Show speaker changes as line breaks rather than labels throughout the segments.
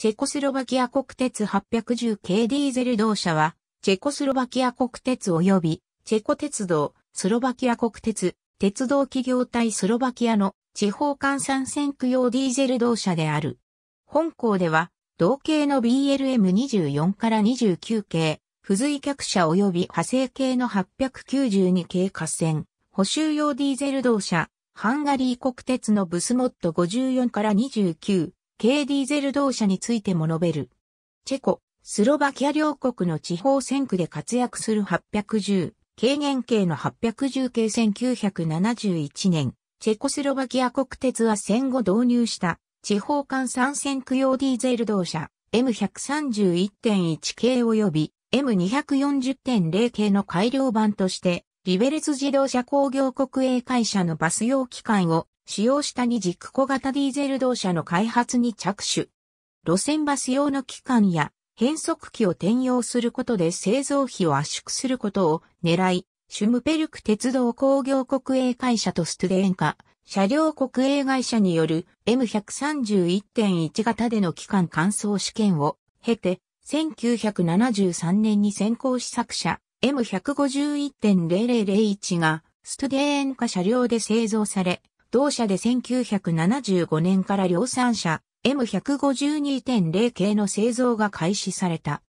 チェコスロバキア国鉄8 1 0系ディーゼル同社は、チェコスロバキア国鉄及び、チェコ鉄道、スロバキア国鉄、鉄道企業体スロバキアの地方換算線区用ディーゼル同社である。本校では、同系の BLM24 から29系、付随客車及び派生系の892系合線、補修用ディーゼル同社、ハンガリー国鉄のブスモット54から29、K ディーゼル同社についても述べる。チェコ、スロバキア両国の地方選区で活躍する810、軽減系の810系1971年、チェコスロバキア国鉄は戦後導入した地方間参戦区用ディーゼル同社 M131.1 系及び M240.0 系の改良版として、リベレス自動車工業国営会社のバス用機関を使用した二軸小型ディーゼル動車の開発に着手。路線バス用の機関や変速機を転用することで製造費を圧縮することを狙い、シュムペルク鉄道工業国営会社とストデーン化、車両国営会社による M131.1 型での機関乾燥試験を経て、1973年に先行試作車 M151.0001 がストデーン化車両で製造され、同社で1975年から量産車 M152.0 系の製造が開始された。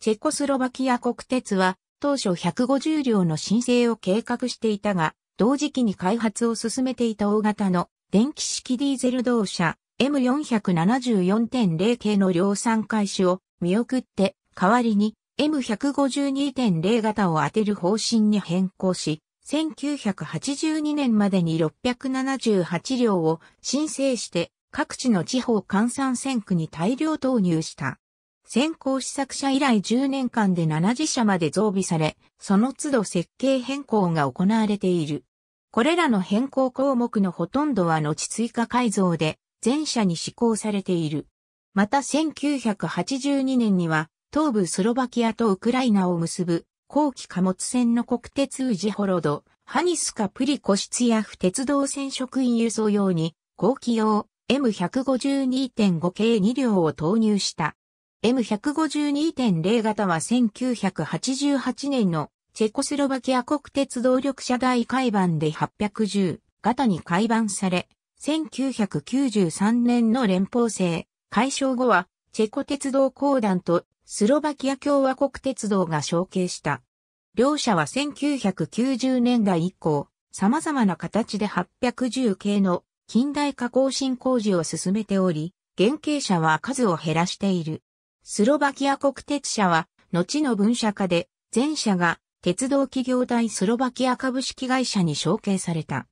チェコスロバキア国鉄は当初150両の申請を計画していたが、同時期に開発を進めていた大型の電気式ディーゼル同社 M474.0 系の量産開始を見送って、代わりに M152.0 型を当てる方針に変更し、1982年までに678両を申請して各地の地方換算線区に大量投入した。先行試作車以来10年間で70社まで増備され、その都度設計変更が行われている。これらの変更項目のほとんどは後追加改造で全社に施行されている。また1982年には東部スロバキアとウクライナを結ぶ後期貨物船の国鉄宇治ホロド、ハニスカプリコシツヤフ鉄道船職員輸送用に、後期用 M152.5 系2両を投入した。M152.0 型は1988年のチェコスロバキア国鉄動力車台海盤で810型に改版され、1993年の連邦制解消後はチェコ鉄道公団とスロバキア共和国鉄道が承継した。両社は1990年代以降、様々な形で810系の近代化更新工事を進めており、原型車は数を減らしている。スロバキア国鉄社は、後の分社化で、全社が鉄道企業大スロバキア株式会社に承継された。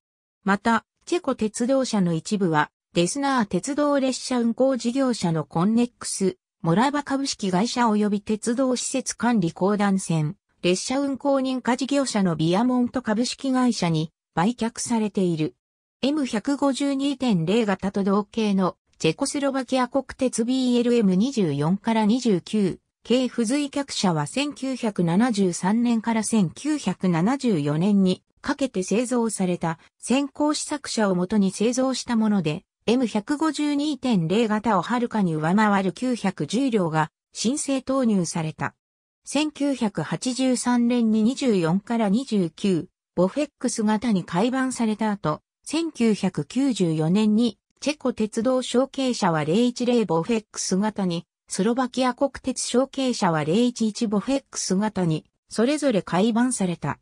また、チェコ鉄道社の一部は、デスナー鉄道列車運行事業者のコンネックスモラバ株式会社及び鉄道施設管理公団線、列車運行認可事業者のビアモント株式会社に売却されている。M152.0 型と同型のチェコスロバキア国鉄 BLM24 から29、系付随客車は1973年から1974年にかけて製造された先行試作車をもとに製造したもので、M152.0 型をはるかに上回る910両が申請投入された。1983年に24から29、ボフェックス型に改版された後、1994年にチェコ鉄道承継者は010ボフェックス型に、スロバキア国鉄承継者は011ボフェックス型に、それぞれ改版された。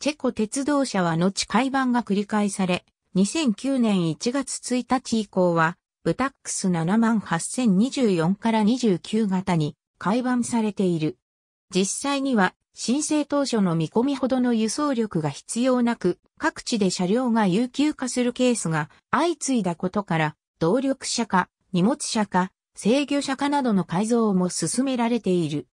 チェコ鉄道社は後改版が繰り返され、2009年1月1日以降は、ブタックス78024から29型に改版されている。実際には、申請当初の見込みほどの輸送力が必要なく、各地で車両が有給化するケースが相次いだことから、動力車か、荷物車か、制御車かなどの改造も進められている。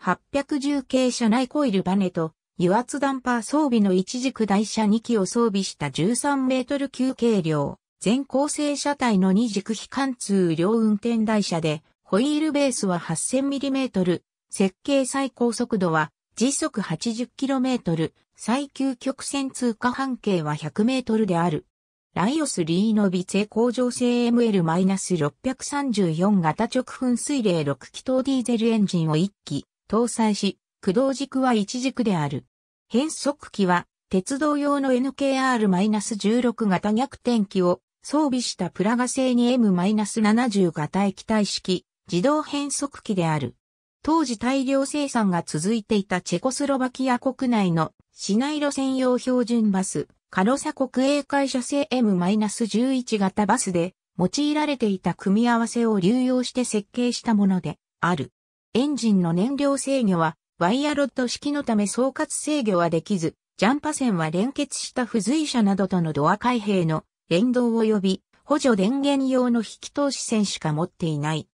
810系車内コイルバネと油圧ダンパー装備の一軸台車2機を装備した13メートル級軽量、全構成車体の二軸非貫通両運転台車で、ホイールベースは 8000mm、設計最高速度は時速 80km、最急曲線通過半径は 100m である。ライオスリーノビ。成工場性 ML-634 型直噴水冷6気筒ディーゼルエンジンを1機搭載し、駆動軸は一軸である。変速機は、鉄道用の NKR-16 型逆転機を装備したプラガ製に M-70 型液体式自動変速機である。当時大量生産が続いていたチェコスロバキア国内の市内路線用標準バス、カロサ国営会社製 M-11 型バスで用いられていた組み合わせを流用して設計したものである。エンジンの燃料制御はワイヤロッド式のため総括制御はできず、ジャンパ線は連結した付随車などとのドア開閉の連動及び補助電源用の引き通し線しか持っていない。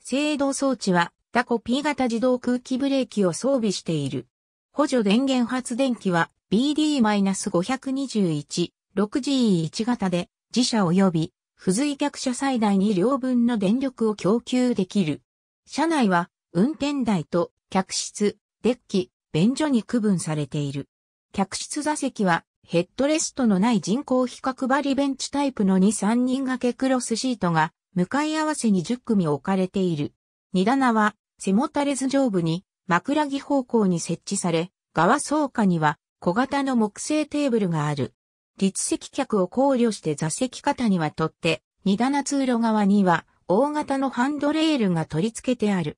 制動装置はタコ P 型自動空気ブレーキを装備している。補助電源発電機は BD-521-6G1 e 型で自社及び付随客車最大2両分の電力を供給できる。車内は運転台と客室、デッキ、便所に区分されている。客室座席はヘッドレストのない人工比較張りベンチタイプの2、3人掛けクロスシートが向かい合わせに10組置かれている。荷棚は背もたれず上部に枕木方向に設置され、側倉下には小型の木製テーブルがある。立席客を考慮して座席方には取って、荷棚通路側には大型のハンドレールが取り付けてある。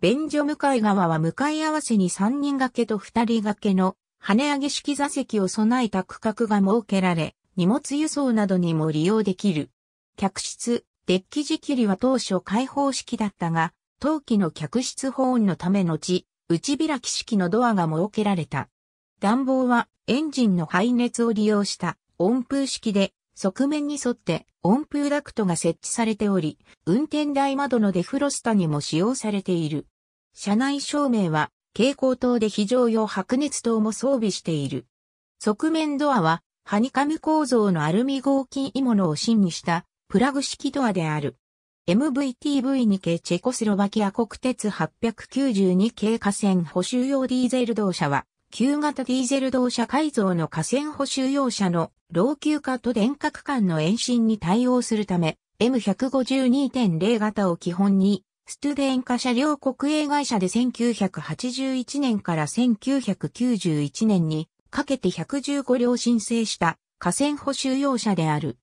便所向かい側は向かい合わせに3人掛けと2人掛けの跳ね上げ式座席を備えた区画が設けられ、荷物輸送などにも利用できる。客室、デッキ仕切りは当初開放式だったが、当期の客室保温のためのち、内開き式のドアが設けられた。暖房はエンジンの排熱を利用した温風式で側面に沿って温風ダクトが設置されており、運転台窓のデフロスタにも使用されている。車内照明は蛍光灯で非常用白熱灯も装備している。側面ドアはハニカム構造のアルミ合金鋳物を芯にしたプラグ式ドアである。MVTV に系チェコスロバキア国鉄892系河川補修用ディーゼル動車は旧型ディーゼル動車改造の河川補修用車の老朽化と電化区間の延伸に対応するため、M152.0 型を基本に、ストゥデン化車両国営会社で1981年から1991年にかけて115両申請した河川補修用車である。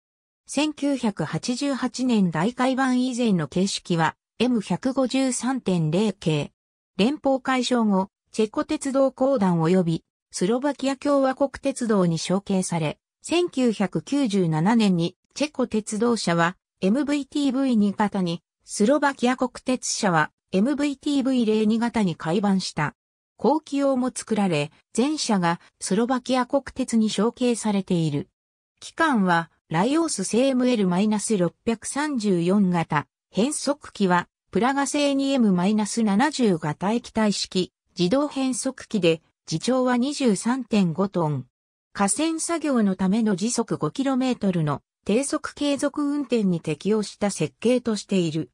1988年大改版以前の形式は M153.0 系。連邦解消後、チェコ鉄道公団及びスロバキア共和国鉄道に承継され、1997年にチェコ鉄道社は MVTV 2型に、スロバキア国鉄社は MVTV 02型に改版した。後期用も作られ、全社がスロバキア国鉄に承継されている。期間は、ライオース CML-634 型、変速機は、プラガ製 2M-70 型液体式、自動変速機で、自長は23.5トン。河川作業のための時速 5km の低速継続運転に適用した設計としている。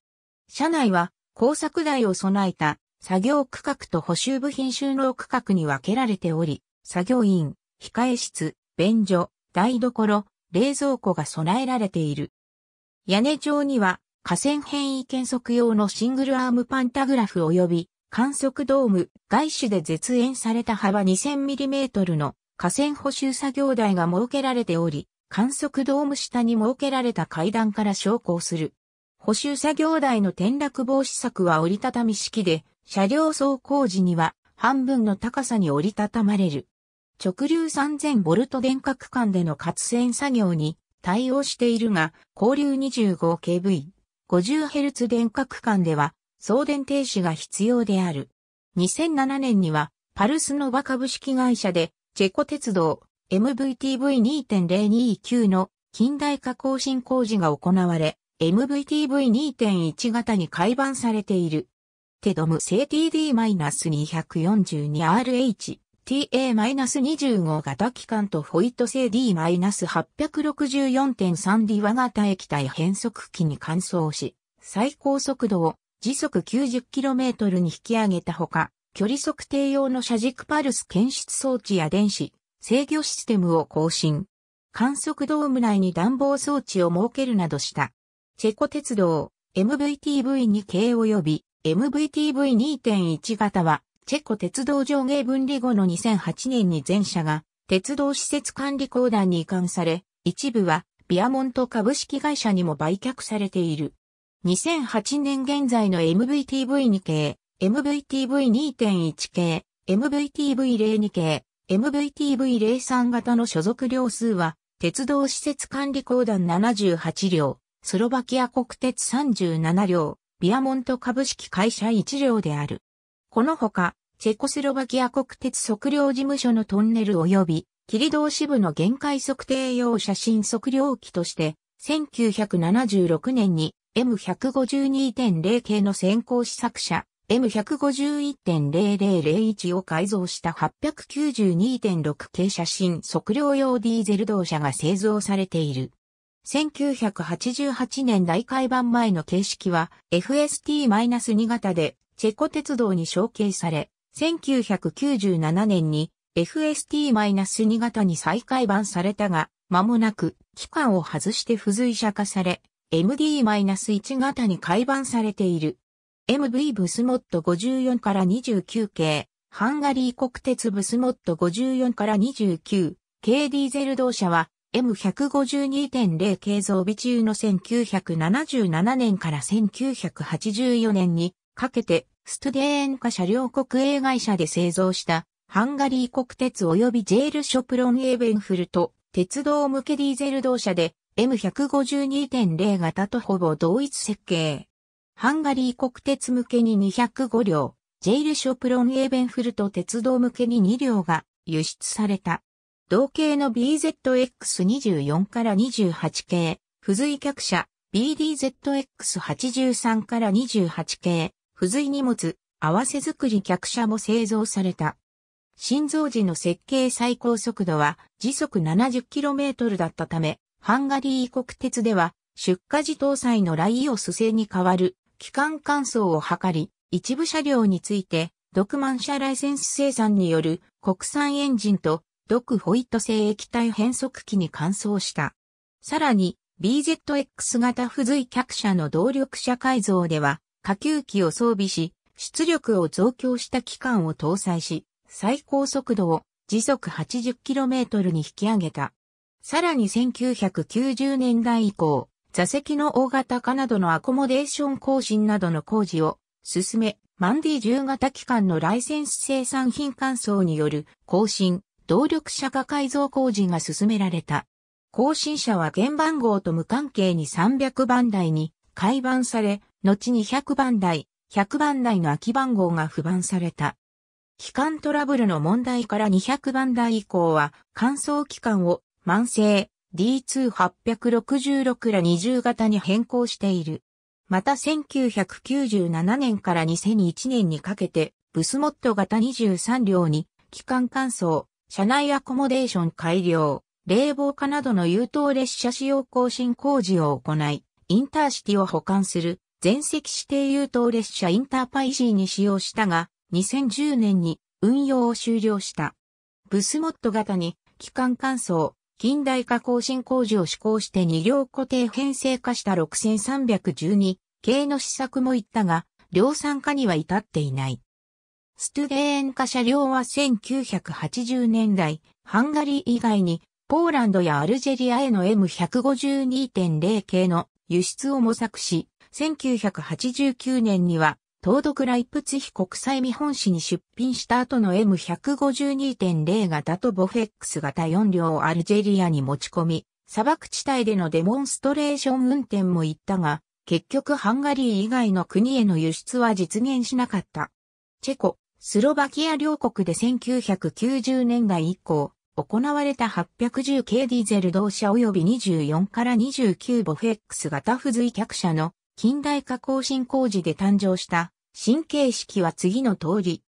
車内は工作台を備えた作業区画と補修部品収納区画に分けられており、作業員、控え室、便所、台所、冷蔵庫が備えられている。屋根上には河川変異検測用のシングルアームパンタグラフ及び観測ドーム、外種で絶縁された幅 2000mm の河川補修作業台が設けられており、観測ドーム下に設けられた階段から昇降する。補修作業台の転落防止策は折りたたみ式で、車両走行時には半分の高さに折りたたまれる。直流 3000V 電角間での活線作業に対応しているが、交流 25kV、50Hz 電角間では送電停止が必要である。2007年には、パルスノバ株式会社で、チェコ鉄道 MVTV2.029 の近代化更新工事が行われ、MVTV2.1 型に改版されている。テドム製 TD-242RH、TA-25 型機関とホイット製 D-864.3 d 和型液体変速機に換装し、最高速度を時速 90km に引き上げたほか、距離測定用の車軸パルス検出装置や電子、制御システムを更新。観測ドーム内に暖房装置を設けるなどした。チェコ鉄道、MVTV2 系及び MVTV2.1 型は、チェコ鉄道上下分離後の2008年に全車が鉄道施設管理公団に移管され、一部はビアモント株式会社にも売却されている。2008年現在の MVTV2 系、MVTV2.1 系、MVTV02 系、MVTV03 型の所属両数は、鉄道施設管理公団78両、スロバキア国鉄37両、ビアモント株式会社1両である。このほか、チェコスロバキア国鉄測量事務所のトンネル及び、キリ道支部の限界測定用写真測量機として、1976年に M152.0 系の先行試作車 M151.0001 を改造した892.6系写真測量用ディーゼル動車が製造されている。1988年大改版前の形式は FST-2 型でチェコ鉄道に承継され、1997年に FST-2 型に再改版されたが、間もなく期間を外して付随車化され、MD-1 型に改版されている。MV ブスモット54から29系、ハンガリー国鉄ブスモット54から29系ディーゼル同社は M152.0 系増備中の1977年から1984年にかけてストデーン化車両国営会社で製造したハンガリー国鉄及びジェールショプロンエーベンフルト鉄道向けディーゼル同社で M152.0 型とほぼ同一設計。ハンガリー国鉄向けに205両、ジェイルショプロンエーベンフルト鉄道向けに2両が輸出された。同型の BZX24 から28系、付随客車 BDZX83 から28系、付随荷物、合わせ作り客車も製造された。新造時の設計最高速度は時速 70km だったため、ハンガリー国鉄では、出荷時搭載のライオス製に代わる、機関乾燥を図り、一部車両について、独満車ライセンス生産による国産エンジンと、独ホイット製液体変速機に乾燥した。さらに、BZX 型付随客車の動力車改造では、下級機を装備し、出力を増強した機関を搭載し、最高速度を時速 80km に引き上げた。さらに1990年代以降、座席の大型化などのアコモデーション更新などの工事を進め、マンディ10型機関のライセンス生産品換装による更新、動力車化改造工事が進められた。更新車は原番号と無関係に300番台に改版され、後に100番台、100番台の空き番号が不番された。機関トラブルの問題から200番台以降は、乾燥機関を慢性 D2866 ら20型に変更している。また1997年から2001年にかけて、ブスモット型23両に、機関乾燥、車内アコモデーション改良、冷房化などの優等列車使用更新工事を行い、インターシティを保管する全席指定優等列車インターパイシーに使用したが、2010年に運用を終了した。ブスモット型に機関乾燥、近代化更新工事を施行して2両固定編成化した6312系の試作もいったが、量産化には至っていない。ストゥデーン化車両は1980年代、ハンガリー以外に、ポーランドやアルジェリアへの M152.0 系の輸出を模索し、1989年には東独ライプツヒ国際見本誌に出品した後の M152.0 型とボフェックス型4両をアルジェリアに持ち込み、砂漠地帯でのデモンストレーション運転も行ったが、結局ハンガリー以外の国への輸出は実現しなかった。チェコ、スロバキア両国で1990年代以降、行われた 810K ディーゼル同社及び24から29ボフェックス型付随客車の近代化更新工事で誕生した新形式は次の通り。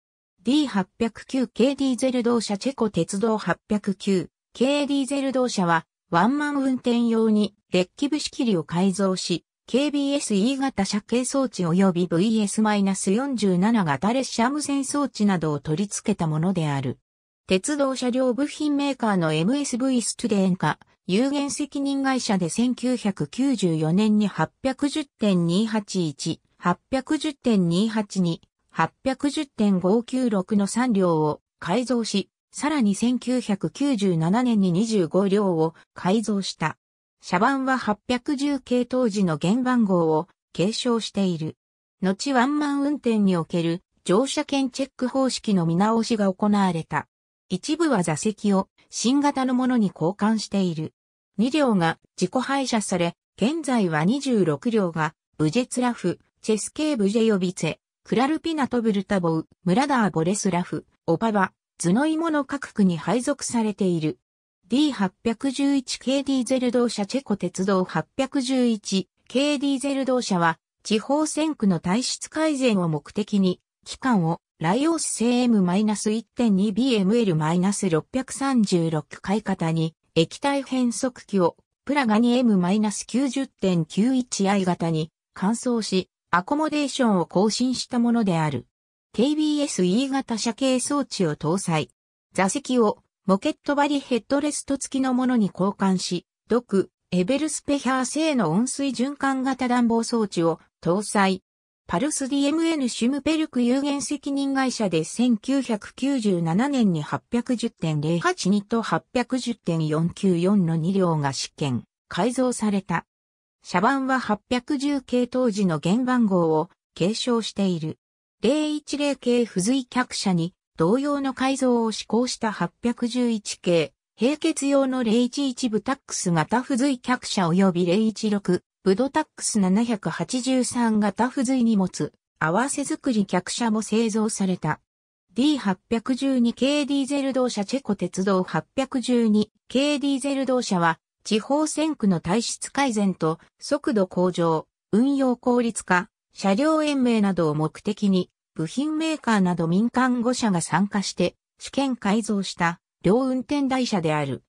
D809 k ディーゼル動車チェコ鉄道809 k ディーゼル動車はワンマン運転用にデッキ部切りを改造し、KBS-E 型車系装置及び VS-47 型列車無線装置などを取り付けたものである。鉄道車両部品メーカーの MSV ストゥデン化、有限責任会社で1994年に810.281、810.282、810.596の3両を改造し、さらに1997年に25両を改造した。車番は810系当時の原番号を継承している。後ワンマン運転における乗車券チェック方式の見直しが行われた。一部は座席を新型のものに交換している。2両が自己廃車され、現在は26両がブジェツラフ、チェスケーブジェヨビツェ、クラルピナトブルタボウ、ムラダーボレスラフ、オパバ、ズノイモの各区に配属されている。D811 k ディーゼル同社チェコ鉄道811 k ディーゼル同社は地方線区の体質改善を目的に期間をライオス製 M-1.2BML-636 買い方に、液体変速機を、プラガニ M-90.91i 型に、換装し、アコモデーションを更新したものである。KBS-E 型車系装置を搭載。座席をモケットバリヘッドレスト付きのものに交換し、ドク、エベルスペヒャー製の温水循環型暖房装置を搭載。パルス DMN シュムペルク有限責任会社で1997年に810.08にと810.494の2両が試験、改造された。車番は810系当時の原番号を継承している。010系付随客車に同様の改造を施行した811系、並結用の011部タックス型付随客車及び016ブドタックス783型付随荷物、合わせ作り客車も製造された。D812 系ディーゼル動車チェコ鉄道812系ディーゼル動車は、地方線区の体質改善と速度向上、運用効率化、車両延命などを目的に、部品メーカーなど民間5社が参加して、試験改造した、両運転台車である。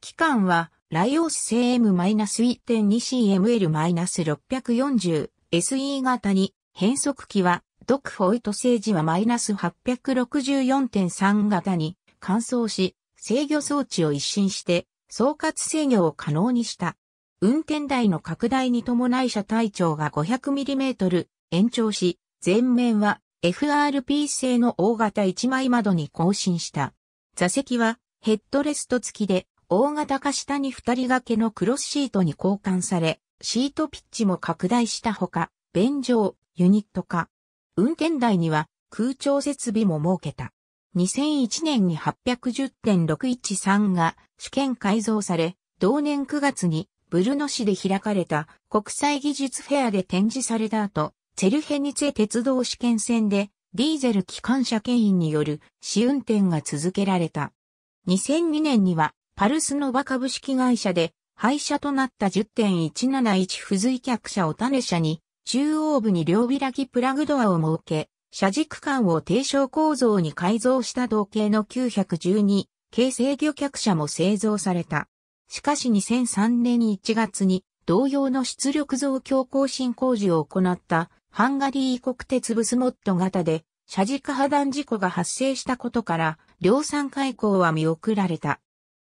期間は、ライオス製 M-1.2CML-640 SE 型に変速機はドクホイト製時は -864.3 型に換装し制御装置を一新して総括制御を可能にした。運転台の拡大に伴い車体長が 500mm 延長し前面は FRP 製の大型1枚窓に更新した。座席はヘッドレスト付きで大型化下に二人掛けのクロスシートに交換され、シートピッチも拡大したほか、便乗、ユニット化。運転台には空調設備も設けた。2001年に810.613が試験改造され、同年9月にブルノ市で開かれた国際技術フェアで展示された後、チェルヘニツェ鉄道試験線でディーゼル機関車牽引による試運転が続けられた。2002年にはパルスノバ株式会社で、廃車となった10.171付随客車を種車に、中央部に両開きプラグドアを設け、車軸間を低床構造に改造した同型の912系制御客車も製造された。しかし2003年1月に同様の出力増強更新工事を行ったハンガリー国鉄ブスモット型で車軸破断事故が発生したことから量産開口は見送られた。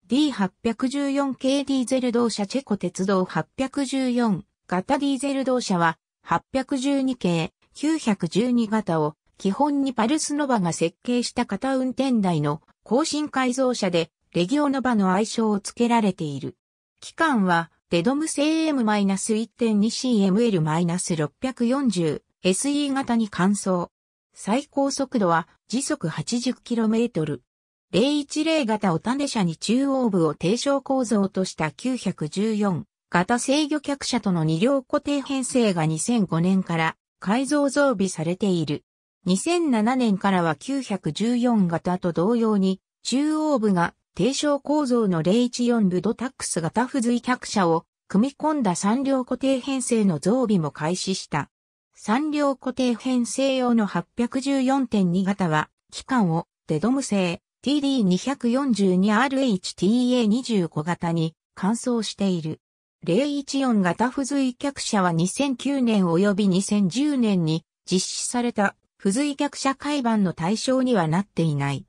D814 系ディーゼル動車チェコ鉄道814型ディーゼル動車は812系912型を基本にパルスノバが設計した型運転台の更新改造車でレギオノバの愛称を付けられている。期間はデドム製 M-1.2CML-640 SE 型に換装。最高速度は時速 80km。010型お種車に中央部を低床構造とした914型制御客車との2両固定編成が2005年から改造増備されている。2007年からは914型と同様に中央部が低床構造の014ブドタックス型付随客車を組み込んだ3両固定編成の増備も開始した。三両固定編成用の814.2型は機関をデドム製。TD242RH TA25 型に換装している。014型付随客車は2009年及び2010年に実施された付随客車改版の対象にはなっていない。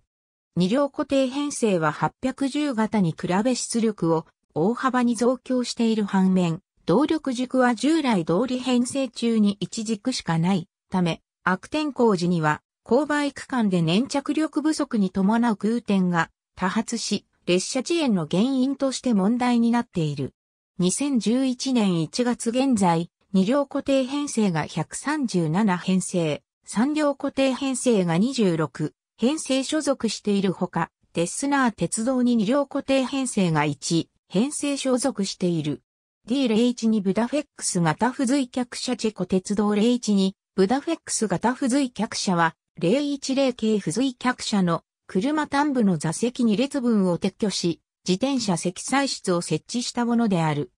二両固定編成は810型に比べ出力を大幅に増強している反面、動力軸は従来通り編成中に一軸しかないため、悪天候時には勾配区間で粘着力不足に伴う空転が多発し、列車遅延の原因として問題になっている。2011年1月現在、2両固定編成が137編成、3両固定編成が26、編成所属しているほか、デスナー鉄道に2両固定編成が1、編成所属している。D012 ブダフェックス型付随客車チェコ鉄道012ブダフェックス型付随客車は010系付随客車の車端部の座席2列分を撤去し、自転車積載室を設置したものである。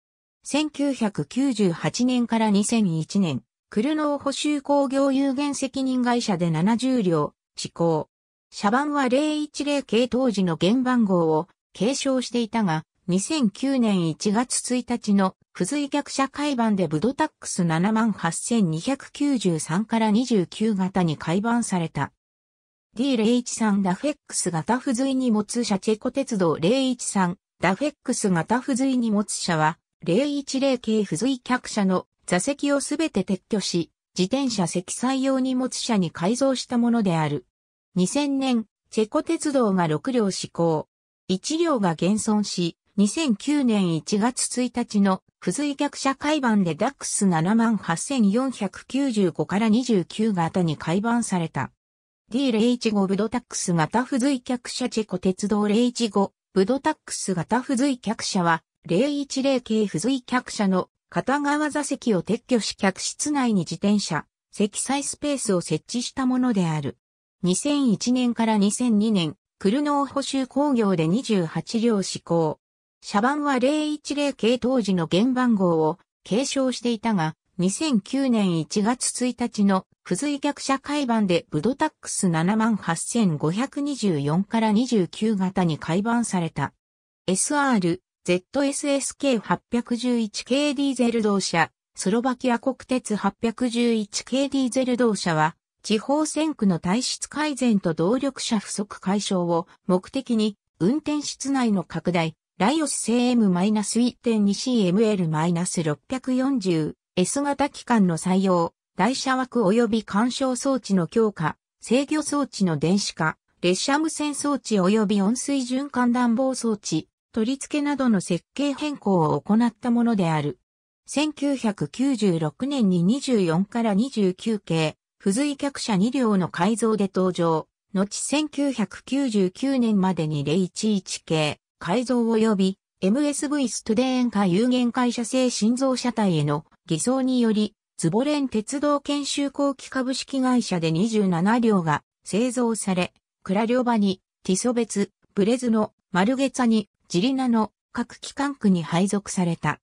1998年から2001年、車能補修工業有限責任会社で70両、施行。車番は010系当時の原番号を継承していたが、2009年1月1日の付随逆車改版でブドタックス78293から29型に改版された。D013 ダフェックス型付随荷物車チェコ鉄道013ダフェックス型付随荷物車は010系付随客車の座席をすべて撤去し、自転車積載用荷物車に改造したものである。2000年、チェコ鉄道が6両施行。1両が減損し、2009年1月1日の不随客車改版でダックス78495から29型に改版された。D015 ブドタックス型不随客車チェコ鉄道015ブドタックス型不随客車は010系不随客車の片側座席を撤去し客室内に自転車、積載スペースを設置したものである。2001年から2002年、クルノー補修工業で28両施行。車番は010系当時の原番号を継承していたが、2009年1月1日の付随客車改番でブドタックス78524から29型に改番された。SR、ZSSK811 系ディーゼル同車、スロバキア国鉄811系ディーゼル同車は、地方線区の体質改善と動力車不足解消を目的に、運転室内の拡大、ライオス CM-1.2CML-640 S 型機関の採用、台車枠及び干渉装置の強化、制御装置の電子化、列車無線装置及び温水循環暖房装置、取り付けなどの設計変更を行ったものである。1996年に24から29系、付随客車2両の改造で登場、後1999年までに011系、改造及び MSV ストデーン化有限会社製心臓車体への偽装により、ズボレン鉄道研修工機株式会社で27両が製造され、クラリョバに、ティソベツ、ブレズの、マルゲツァに、ジリナの各機関区に配属された。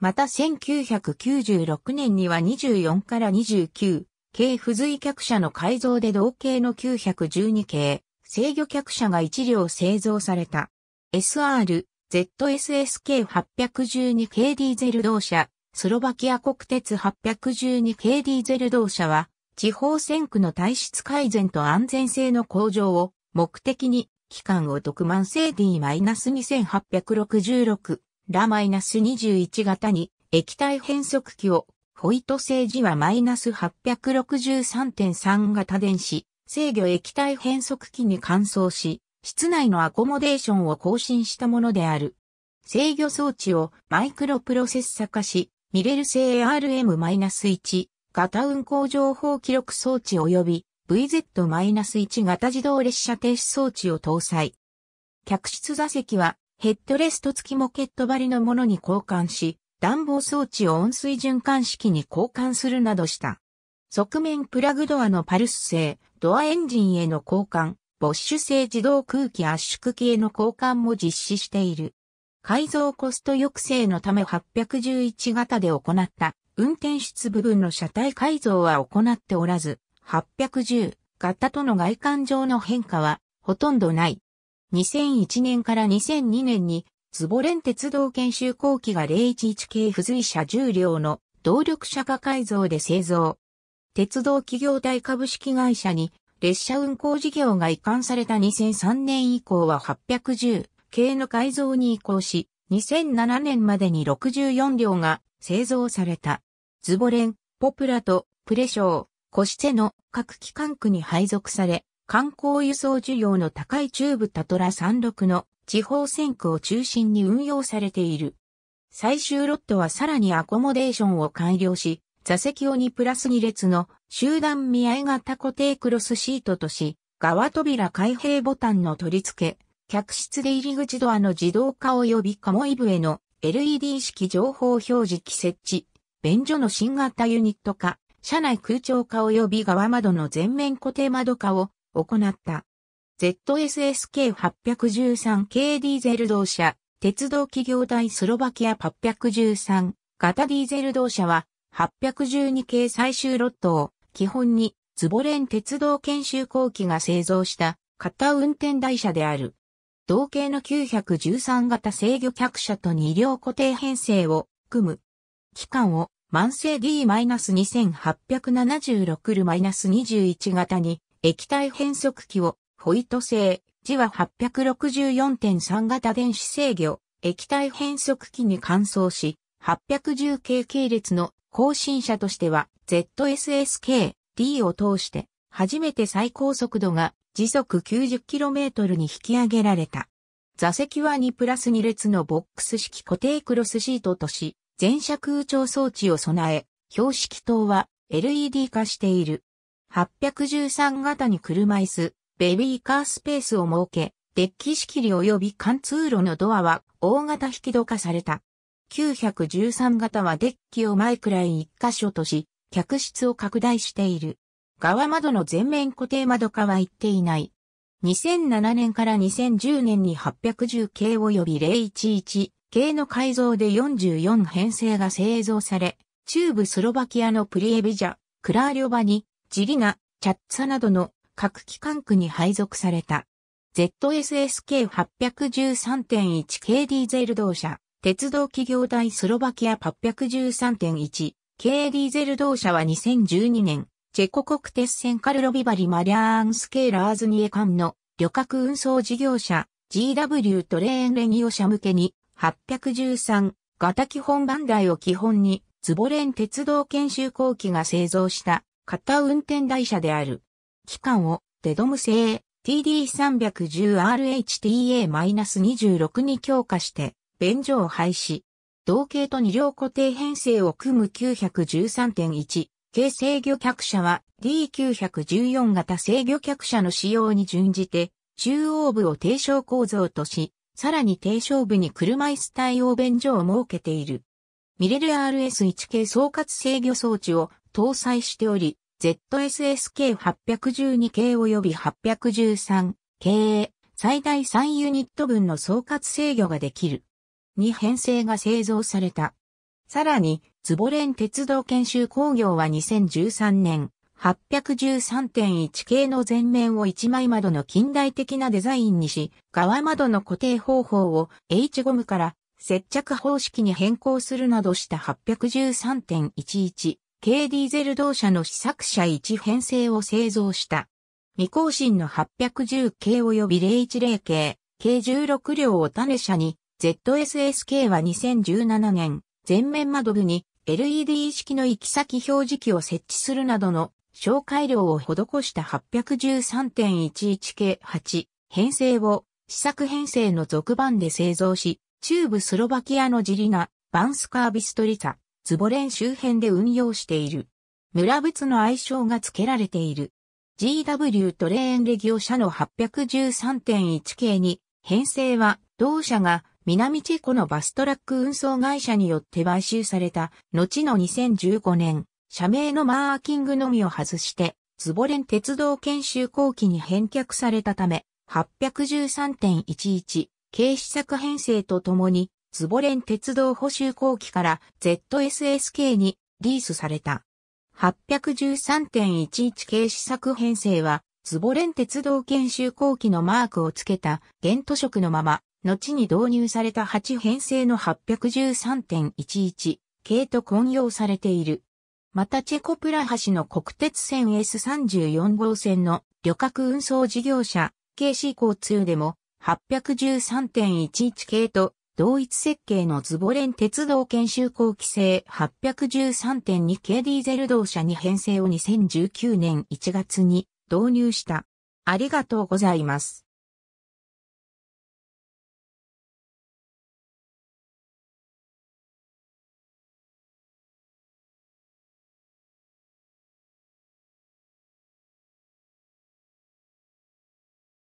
また1996年には24から29、系付随客車の改造で同系の912系、制御客車が1両製造された。SR、ZSSK812 k ディーゼル同社、スロバキア国鉄812 k ディーゼル同社は、地方線区の体質改善と安全性の向上を目的に、期間を特万性 D-2866 ラ -21 型に液体変速機を、ホイト製時は -863.3 型電子、制御液体変速機に換装し、室内のアコモデーションを更新したものである。制御装置をマイクロプロセッサ化し、ミレル製 ARM-1 型運行情報記録装置及び VZ-1 型自動列車停止装置を搭載。客室座席はヘッドレスト付きモケット張りのものに交換し、暖房装置を温水循環式に交換するなどした。側面プラグドアのパルス製、ドアエンジンへの交換、ボッシュ製自動空気圧縮機への交換も実施している。改造コスト抑制のため811型で行った運転室部分の車体改造は行っておらず、810型との外観上の変化はほとんどない。2001年から2002年にズボレン鉄道研修工機が011系付随車重量の動力車化改造で製造。鉄道企業体株式会社に列車運行事業が移管された2003年以降は810系の改造に移行し、2007年までに64両が製造された。ズボレン、ポプラとプレショー、コシセの各機関区に配属され、観光輸送需要の高い中部タトラ36の地方線区を中心に運用されている。最終ロットはさらにアコモデーションを改良し、座席を2プラス2列の集団見合い型固定クロスシートとし、側扉開閉ボタンの取り付け、客室で入り口ドアの自動化及びカモイブへの LED 式情報表示器設置、便所の新型ユニット化、車内空調化及び側窓の全面固定窓化を行った。ZSSK813 k ディーゼル動車、鉄道企業大スロバキア813型ディーゼル動車は812系最終ロットを基本にズボレン鉄道研修工機が製造した型運転台車である。同系の913型制御客車と2両固定編成を組む。期間を慢性 D-2876 ル -21 型に液体変速機をホイト製、字は864.3型電子制御、液体変速機に換装し、810系系列の更新者としては ZSSK-D を通して初めて最高速度が時速 90km に引き上げられた。座席は2プラス2列のボックス式固定クロスシートとし、全車空調装置を備え、標識灯は LED 化している。813型に車椅子、ベビーカースペースを設け、デッキ仕切り及び貫通路のドアは大型引き戸化された。913型はデッキを前くらい1箇所とし、客室を拡大している。側窓の全面固定窓化は行っていない。2007年から2010年に810系及び011系の改造で44編成が製造され、中部スロバキアのプリエビジャ、クラーリョバニ、ジリナ、チャッツァなどの各機関区に配属された。ZSSK813.1 系ディーゼル同社。鉄道企業大スロバキア813.1、KA ディーゼル同社は2012年、チェコ国鉄線カルロビバリマリャーンスケーラーズニエカンの旅客運送事業者 GW トレーンレニオ社向けに813型基本番台を基本にズボレン鉄道研修工機が製造した型運転台車である。機関をデドム製 TD310RHTA-26 に強化して便所を廃止。同型と二両固定編成を組む913.1。軽制御客車は D914 型制御客車の使用に準じて、中央部を低床構造とし、さらに低床部に車椅子対応便所を設けている。ミレル RS1 系総括制御装置を搭載しており、ZSSK812 系及び813系最大3ユニット分の総括制御ができる。に編成が製造された。さらに、ズボレン鉄道研修工業は2013年、813.1系の前面を一枚窓の近代的なデザインにし、側窓の固定方法を H ゴムから接着方式に変更するなどした 813.11KD ゼル同社の試作車1編成を製造した。未更新の810系及び010系、計16両を種車に ZSSK は2017年、全面窓部に LED 式の行き先表示器を設置するなどの小改良を施した813.11系8編成を試作編成の続版で製造し、中部スロバキアのジリナ、バンスカービストリサ、ズボレン周辺で運用している。村物の愛称が付けられている。GW トレーンレギオ社の813.1系に編成は同社が南チェコのバストラック運送会社によって買収された、後の2015年、社名のマーキングのみを外して、ズボレン鉄道研修後期に返却されたため、813.11、軽視作編成とともに、ズボレン鉄道補修後期から ZSSK にリースされた。813.11軽視作編成は、ズボレン鉄道研修後期のマークをつけた、現図色のまま、後に導入された8編成の813.11系と混用されている。またチェコプラ橋の国鉄線 S34 号線の旅客運送事業者 KC 交通でも813.11系と同一設計のズボレン鉄道研修後期制813.2系ディーゼル同社に編成を2019年1月に導入した。ありがとうございます。